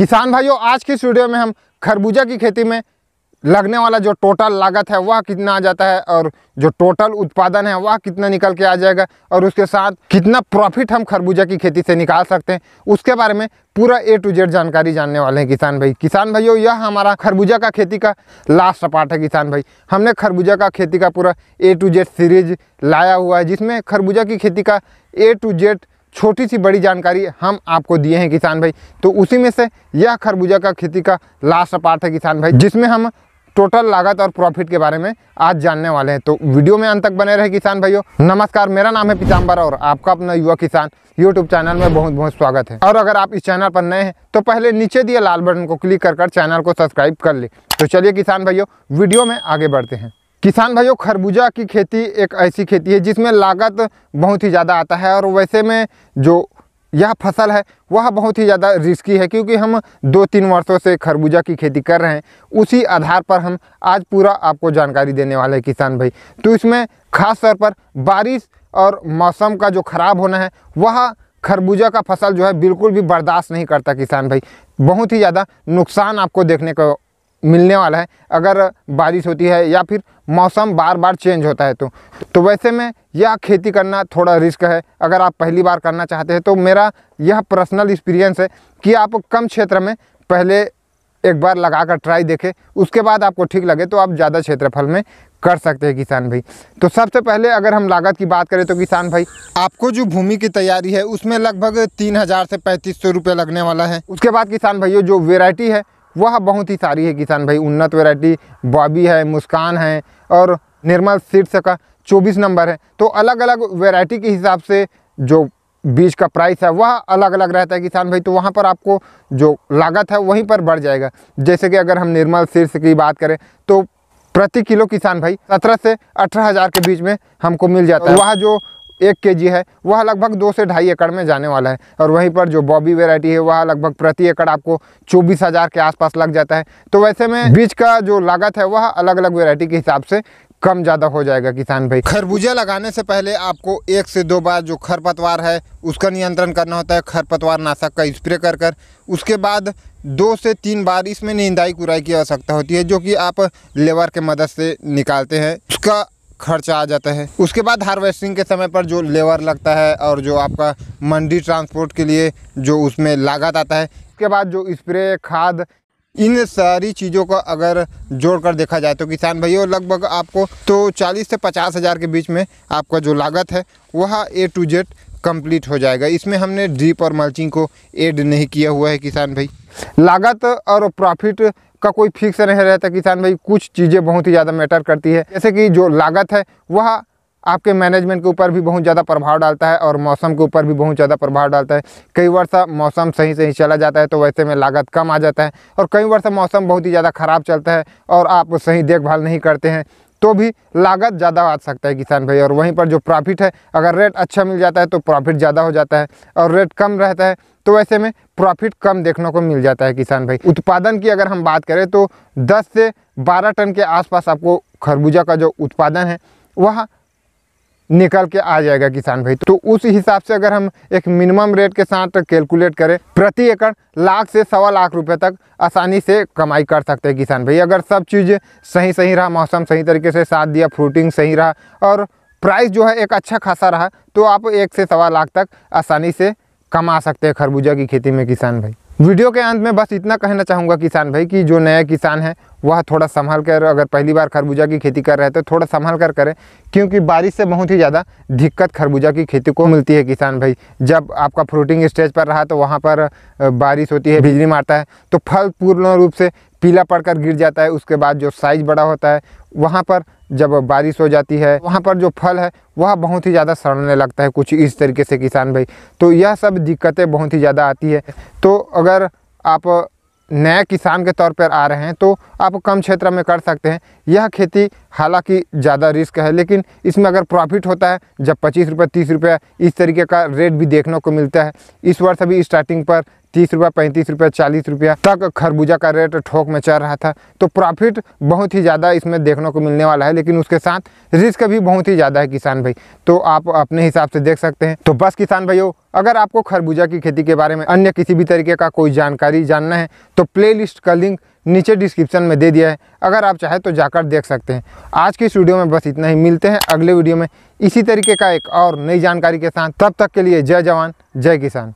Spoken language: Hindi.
किसान भाइयों आज की इस वीडियो में हम खरबूजा की खेती में लगने वाला जो टोटल लागत है वह कितना आ जाता है और जो टोटल उत्पादन है वह कितना निकल के आ जाएगा और उसके साथ कितना प्रॉफिट हम खरबूजा की खेती से निकाल सकते हैं उसके बारे में पूरा ए टू जेड जानकारी जानने वाले हैं किसान भाई किसान भाइयों यह हमारा खरबूजा का खेती का लास्ट पार्ट है किसान भाई हमने खरबूजा का खेती का पूरा ए टू जेड सीरीज लाया हुआ है जिसमें खरबूजा की खेती का ए टू जेड छोटी सी बड़ी जानकारी हम आपको दिए हैं किसान भाई तो उसी में से यह खरबूजा का खेती का लास्ट पार्ट है किसान भाई जिसमें हम टोटल लागत और प्रॉफिट के बारे में आज जानने वाले हैं तो वीडियो में अंत तक बने रहे किसान भाइयों नमस्कार मेरा नाम है पीताम्बर और आपका अपना युवा किसान यूट्यूब चैनल में बहुत बहुत स्वागत है और अगर आप इस चैनल पर नए हैं तो पहले नीचे दिए लाल बटन को क्लिक कर चैनल को सब्सक्राइब कर ले तो चलिए किसान भाइयों वीडियो में आगे बढ़ते हैं किसान भाइयों खरबूजा की खेती एक ऐसी खेती है जिसमें लागत बहुत ही ज़्यादा आता है और वैसे में जो यह फसल है वह बहुत ही ज़्यादा रिस्की है क्योंकि हम दो तीन वर्षों से खरबूजा की खेती कर रहे हैं उसी आधार पर हम आज पूरा आपको जानकारी देने वाले हैं किसान भाई तो इसमें खास तौर पर बारिश और मौसम का जो ख़राब होना है वह खरबूजा का फसल जो है बिल्कुल भी बर्दाश्त नहीं करता किसान भाई बहुत ही ज़्यादा नुकसान आपको देखने को मिलने वाला है अगर बारिश होती है या फिर मौसम बार बार चेंज होता है तो तो वैसे में यह खेती करना थोड़ा रिस्क है अगर आप पहली बार करना चाहते हैं तो मेरा यह पर्सनल एक्सपीरियंस है कि आप कम क्षेत्र में पहले एक बार लगा कर ट्राई देखें उसके बाद आपको ठीक लगे तो आप ज़्यादा क्षेत्रफल में कर सकते हैं किसान भाई तो सबसे पहले अगर हम लागत की बात करें तो किसान भाई आपको जो भूमि की तैयारी है उसमें लगभग तीन हज़ार से पैंतीस सौ रुपये लगने वाला है उसके बाद किसान भाइयों जो वेराइटी है वह बहुत ही सारी है किसान भाई उन्नत वेराइटी बॉबी है मुस्कान है और निर्मल सीड्स का चौबीस नंबर है तो अलग अलग वेराइटी के हिसाब से जो बीज का प्राइस है वह अलग अलग रहता है किसान भाई तो वहाँ पर आपको जो लागत है वहीं पर बढ़ जाएगा जैसे कि अगर हम निर्मल शीर्ष की बात करें तो प्रति किलो किसान भाई सत्रह से अठारह हज़ार के बीच में हमको मिल जाता है तो वह जो एक के जी है वह लगभग दो से ढाई एकड़ में जाने वाला है और वहीं पर जो बॉबी वेराइटी है वह लगभग प्रति एकड़ आपको चौबीस हज़ार के आसपास लग जाता है तो वैसे में हम्म। बीज का जो लागत है वह अलग अलग वेराइटी के हिसाब से कम ज़्यादा हो जाएगा किसान भाई खरबूजा लगाने से पहले आपको एक से दो बार जो खरपतवार है उसका नियंत्रण करना होता है खरपतवार नाशक का स्प्रे कर कर उसके बाद दो से तीन बार इसमें निंदाई कुराई की आवश्यकता होती है जो कि आप लेबर के मदद से निकालते हैं उसका खर्चा आ जाता है उसके बाद हार्वेस्टिंग के समय पर जो लेबर लगता है और जो आपका मंडी ट्रांसपोर्ट के लिए जो उसमें लागत आता है इसके बाद जो स्प्रे खाद इन सारी चीज़ों को अगर जोड़कर देखा जाए तो किसान भाइयों लगभग आपको तो चालीस से पचास हज़ार के बीच में आपका जो लागत है वह ए टू जेड कंप्लीट हो जाएगा इसमें हमने ड्रीप और मल्चिंग को ऐड नहीं किया हुआ है किसान भाई लागत और प्रॉफिट का कोई फिक्स नहीं रहता किसान भाई कुछ चीज़ें बहुत ही ज़्यादा मैटर करती है जैसे कि जो लागत है वह आपके मैनेजमेंट के ऊपर भी बहुत ज़्यादा प्रभाव डालता है और मौसम के ऊपर भी बहुत ज़्यादा प्रभाव डालता है कई वर्षा मौसम सही सही चला जाता है तो वैसे में लागत कम आ जाता है और कई वर्षा मौसम बहुत ही ज़्यादा ख़राब चलता है और आप सही देखभाल नहीं करते हैं तो भी लागत ज़्यादा आ सकता है किसान भाई और वहीं पर जो प्रॉफिट है अगर रेट अच्छा मिल जाता है तो प्रॉफिट ज़्यादा हो जाता है और रेट कम रहता है तो ऐसे में प्रॉफिट कम देखने को मिल जाता है किसान भाई उत्पादन की अगर हम बात करें तो 10 से 12 टन के आसपास आपको खरबूजा का जो उत्पादन है वह निकल के आ जाएगा किसान भाई तो उस हिसाब से अगर हम एक मिनिमम रेट के साथ कैलकुलेट करें प्रति एकड़ लाख से सवा लाख रुपए तक आसानी से कमाई कर सकते हैं किसान भाई अगर सब चीज़ सही सही रहा मौसम सही तरीके से साथ दिया फ्रूटिंग सही रहा और प्राइस जो है एक अच्छा खासा रहा तो आप एक से सवा लाख तक आसानी से कमा सकते हैं खरबूजा की खेती में किसान भाई वीडियो के अंत में बस इतना कहना चाहूँगा किसान भाई कि जो नया किसान है वह थोड़ा संभाल कर अगर पहली बार खरबूजा की खेती कर रहे हैं तो थोड़ा संभाल कर करें क्योंकि बारिश से बहुत ही ज़्यादा दिक्कत खरबूजा की खेती को मिलती है किसान भाई जब आपका फ्रूटिंग स्टेज पर रहा तो वहाँ पर बारिश होती है बिजली मारता है तो फल पूर्ण रूप से पीला पड़कर गिर जाता है उसके बाद जो साइज़ बड़ा होता है वहाँ पर जब बारिश हो जाती है वहाँ पर जो फल है वह बहुत ही ज़्यादा सड़ने लगता है कुछ इस तरीके से किसान भाई तो यह सब दिक्कतें बहुत ही ज़्यादा आती है तो अगर आप नए किसान के तौर पर आ रहे हैं तो आप कम क्षेत्र में कर सकते हैं यह खेती हालांकि ज़्यादा रिस्क है लेकिन इसमें अगर प्रॉफिट होता है जब पच्चीस रुपये तीस रुपये इस तरीके का रेट भी देखने को मिलता है इस वर्ष अभी स्टार्टिंग पर तीस रुपया पैंतीस रुपया चालीस रुपया तक खरबूजा का रेट ठोक में चल रहा था तो प्रॉफिट बहुत ही ज़्यादा इसमें देखने को मिलने वाला है लेकिन उसके साथ रिस्क भी बहुत ही ज़्यादा है किसान भाई तो आप अपने हिसाब से देख सकते हैं तो बस किसान भाइयों अगर आपको खरबूजा की खेती के बारे में अन्य किसी भी तरीके का कोई जानकारी जानना है तो प्ले का लिंक नीचे डिस्क्रिप्शन में दे दिया है अगर आप चाहें तो जाकर देख सकते हैं आज की इस वीडियो में बस इतना ही मिलते हैं अगले वीडियो में इसी तरीके का एक और नई जानकारी के साथ तब तक के लिए जय जवान जय किसान